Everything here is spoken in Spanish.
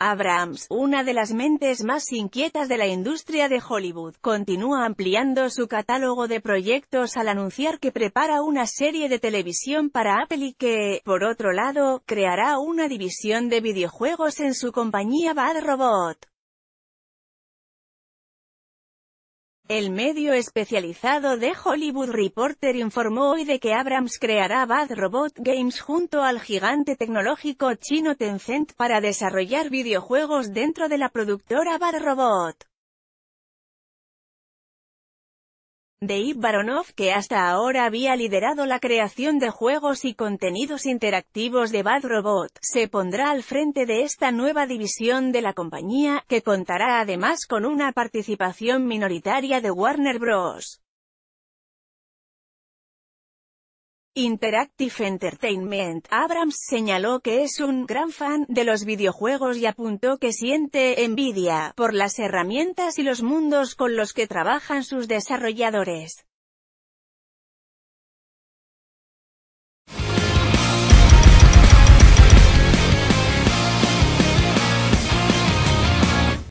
Abrams, una de las mentes más inquietas de la industria de Hollywood, continúa ampliando su catálogo de proyectos al anunciar que prepara una serie de televisión para Apple y que, por otro lado, creará una división de videojuegos en su compañía Bad Robot. El medio especializado de Hollywood Reporter informó hoy de que Abrams creará Bad Robot Games junto al gigante tecnológico chino Tencent para desarrollar videojuegos dentro de la productora Bad Robot. Dave Baronov que hasta ahora había liderado la creación de juegos y contenidos interactivos de Bad Robot, se pondrá al frente de esta nueva división de la compañía, que contará además con una participación minoritaria de Warner Bros. Interactive Entertainment Abrams señaló que es un gran fan de los videojuegos y apuntó que siente envidia por las herramientas y los mundos con los que trabajan sus desarrolladores.